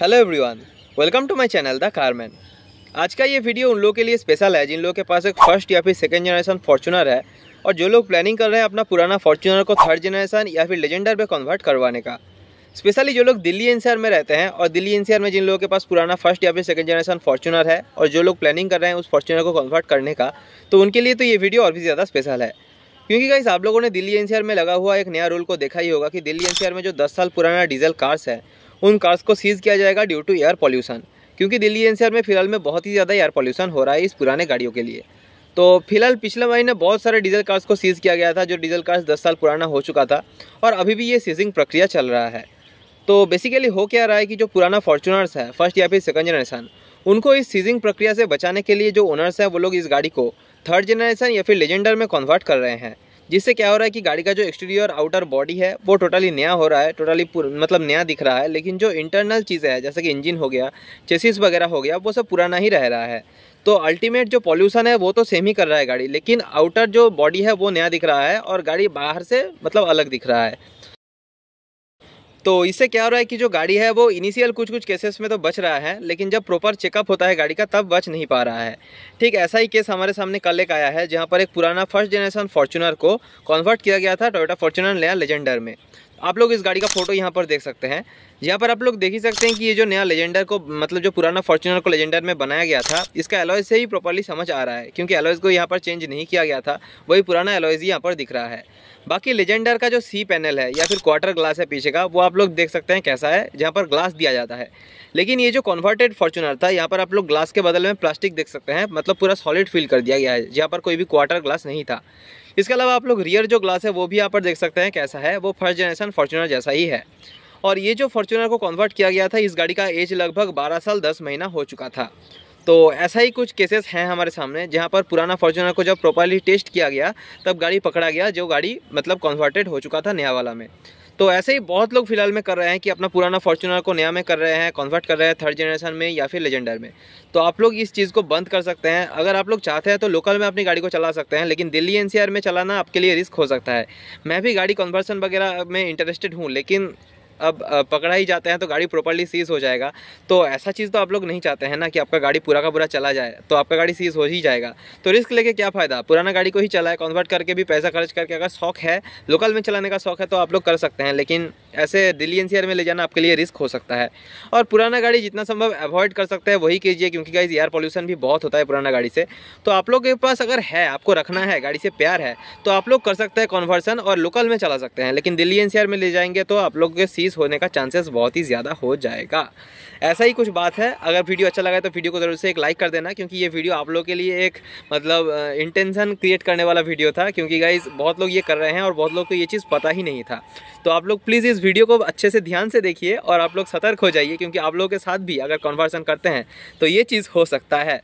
hello everyone welcome to my channel the Carman आज का ये वीडियो उन लोगों के लिए स्पेशल है जिन लोगों के पास एक फर्स्ट या फिर सेकेंड जनरेशन फॉर्चुनर है और जो लोग प्लानिंग कर रहे हैं अपना पुराना फॉर्चुनर को थर्ड जनरेशन या फिर लेजेंडर पर कन्वर्ट करवाने का स्पेशली जो लोग दिल्ली एन में रहते हैं और दिल्ली एनसीआर में जिन लोगों के पास पुराना फर्स्ट या फिर सेकंड जनरेशन फॉर्चुनर है और जो लोग प्लानिंग कर रहे हैं उस फॉर्चुनर को कन्वर्ट करने का तो उनके लिए तो ये वीडियो और भी ज़्यादा स्पेशल है क्योंकि गाइस आप लोगों ने दिल्ली एनसीआर में लगा हुआ एक नया रूल को देखा ही होगा कि दिल्ली एनसीआर में जो 10 साल पुराना डीजल कार्स है उन कार्स को सीज़ किया जाएगा ड्यू टू एयर पॉल्यूशन क्योंकि दिल्ली एनसीआर में फिलहाल में बहुत ही ज़्यादा एयर पॉल्यूशन हो रहा है इस पुराने गाड़ियों के लिए तो फिलहाल पिछले महीने बहुत सारे डीजल कार्स को सीज़ किया गया था जो डीजल कार्स दस साल पुराना हो चुका था और अभी भी ये सीजिंग प्रक्रिया चल रहा है तो बेसिकली हो क्या रहा है कि जो पुराना फॉर्चुनर्स है फर्स्ट या फिर सेकंड जनरेशन उनको इस सीजिंग प्रक्रिया से बचाने के लिए जो ओनर्स हैं वो लोग इस गाड़ी को थर्ड जनरेशन या फिर लेजेंडर में कन्वर्ट कर रहे हैं जिससे क्या हो रहा है कि गाड़ी का जो एक्सटीरियर आउटर बॉडी है वो टोटली नया हो रहा है टोटली मतलब नया दिख रहा है लेकिन जो इंटरनल चीज़ें हैं जैसे कि इंजन हो गया चेसिस वगैरह हो गया वो सब पुराना ही रह रहा है तो अल्टीमेट जो पॉल्यूशन है वो तो सेम ही कर रहा है गाड़ी लेकिन आउटर जो बॉडी है वो नया दिख रहा है और गाड़ी बाहर से मतलब अलग दिख रहा है तो इससे क्या हो रहा है कि जो गाड़ी है वो इनिशियल कुछ कुछ केसेस में तो बच रहा है लेकिन जब प्रॉपर चेकअप होता है गाड़ी का तब बच नहीं पा रहा है ठीक ऐसा ही केस हमारे सामने कल एक आया है जहाँ पर एक पुराना फर्स्ट जनरेशन फॉर्चुनर को कन्वर्ट किया गया था टोयोटा फॉर्चुनर नया लेजेंडर में आप लोग इस गाड़ी का फोटो यहाँ पर देख सकते हैं यहाँ पर आप लोग देख ही सकते हैं कि ये जो नया लेजेंडर को मतलब जो पुराना फॉर्चुनर को लेजेंडर में बनाया गया था इसका एलॉयज से ही प्रॉपरली समझ आ रहा है क्योंकि एलॉयज को यहाँ पर चेंज नहीं किया गया था वही पुराना एलॉयज यहाँ पर दिख रहा है बाकी लेजेंडर का जो सी पैनल है या फिर क्वार्टर ग्लास है पीछे का वो आप लोग देख सकते हैं कैसा है जहाँ पर ग्लास दिया जाता है लेकिन ये जो कन्वर्टेड फॉर्चुनर था यहाँ पर आप लोग ग्लास के बदल में प्लास्टिक देख सकते हैं मतलब पूरा सॉलिड फील कर दिया गया है जहाँ पर कोई भी क्वार्टर ग्लास नहीं था इसके अलावा आप लोग रियर जो ग्लास है वो भी यहाँ पर देख सकते हैं कैसा है वो फर्स्ट जनरेशन फॉर्चुनर जैसा ही है और ये जो फॉर्चुनर को कन्वर्ट किया गया था इस गाड़ी का एज लगभग 12 साल 10 महीना हो चुका था तो ऐसा ही कुछ केसेस हैं हमारे सामने जहाँ पर पुराना फॉर्चुनर को जब प्रॉपरली टेस्ट किया गया तब गाड़ी पकड़ा गया जो गाड़ी मतलब कन्वर्टेड हो चुका था नया वाला में तो ऐसे ही बहुत लोग फिलहाल में कर रहे हैं कि अपना पुराना फॉर्चुनर को नया में कर रहे हैं कन्वर्ट कर रहे हैं थर्ड जनरेशन में या फिर लेजेंडर में तो आप लोग इस चीज़ को बंद कर सकते हैं अगर आप लोग चाहते हैं तो लोकल में अपनी गाड़ी को चला सकते हैं लेकिन दिल्ली एन में चलाना आपके लिए रिस्क हो सकता है मैं भी गाड़ी कन्वर्सन वगैरह में इंटरेस्टेड हूँ लेकिन अब पकड़ा ही जाते हैं तो गाड़ी प्रॉपरली सीज़ हो जाएगा तो ऐसा चीज़ तो आप लोग नहीं चाहते हैं ना कि आपका गाड़ी पूरा का पूरा चला जाए तो आपका गाड़ी सीज़ हो ही जाएगा तो रिस्क लेके क्या फ़ायदा पुराना गाड़ी को ही चलाए कन्वर्ट करके भी पैसा खर्च करके अगर शौक है लोकल में चलाने का शौक है तो आप लोग कर सकते हैं लेकिन ऐसे दिल्ली एन में ले जाना आपके लिए रिस्क हो सकता है और पुराना गाड़ी जितना संभव अवॉइड कर सकते हैं वही कीजिए क्योंकि गाइज एयर पॉल्यूशन भी बहुत होता है पुराना गाड़ी से तो आप लोग के पास अगर है आपको रखना है गाड़ी से प्यार है तो आप लोग कर सकते हैं कन्वर्सन और लोकल में चला सकते हैं लेकिन दिल्ली एन में ले जाएंगे तो आप लोग के सीज डिजीज़ होने का चांसेस बहुत ही ज़्यादा हो जाएगा ऐसा ही कुछ बात है अगर वीडियो अच्छा लगा तो वीडियो को ज़रूर से एक लाइक कर देना क्योंकि ये वीडियो आप लोग के लिए एक मतलब इंटेंशन क्रिएट करने वाला वीडियो था क्योंकि गाइज बहुत लोग ये कर रहे हैं और बहुत लोग को ये चीज़ पता ही नहीं था तो आप लोग प्लीज़ इस वीडियो को अच्छे से ध्यान से देखिए और आप लोग सतर्क हो जाइए क्योंकि आप लोगों के साथ भी अगर कॉन्वर्सन करते हैं तो ये चीज़ हो सकता है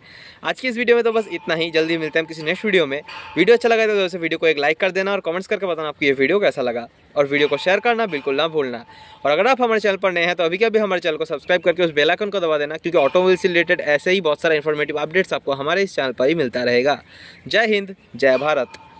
आज की इस वीडियो में तो बस इतना ही जल्दी मिलते हैं किसी नेक्स्ट वीडियो में वीडियो अच्छा लगा तो वीडियो को एक लाइक कर देना और कमेंट्स करके बताना आपको ये वीडियो कैसा लगा और वीडियो को शेयर करना बिल्कुल ना भूलना और अगर आप हमारे चैनल पर नए हैं तो अभी के अभी हमारे चैनल को सब्सक्राइब करके उस बेल आइकन को दबा देना क्योंकि ऑटोमोबाइल से रिलेटेड ऐसे ही बहुत सारा इन्फॉर्मेटिव अपडेट्स आपको हमारे इस चैनल पर ही मिलता रहेगा जय हिंद जय भारत